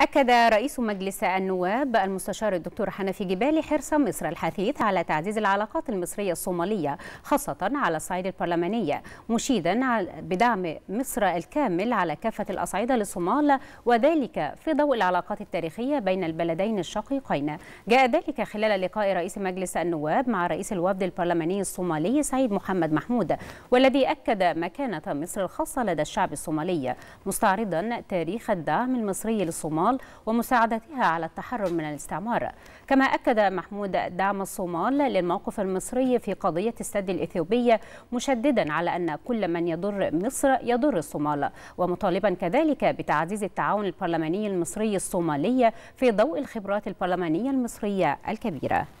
أكد رئيس مجلس النواب المستشار الدكتور حنفي جبالي حرص مصر الحثيث على تعزيز العلاقات المصرية الصومالية خاصة على الصعيد البرلماني مشيدا بدعم مصر الكامل على كافة الأصعدة للصومال وذلك في ضوء العلاقات التاريخية بين البلدين الشقيقين جاء ذلك خلال لقاء رئيس مجلس النواب مع رئيس الوفد البرلماني الصومالي سعيد محمد محمود والذي أكد مكانة مصر الخاصة لدى الشعب الصومالي مستعرضا تاريخ الدعم المصري للصومال الصومال ومساعدتها على التحرر من الاستعمار كما أكد محمود دعم الصومال للموقف المصري في قضية السد الإثيوبية مشددا على أن كل من يضر مصر يضر الصومال ومطالبا كذلك بتعزيز التعاون البرلماني المصري الصومالي في ضوء الخبرات البرلمانية المصرية الكبيرة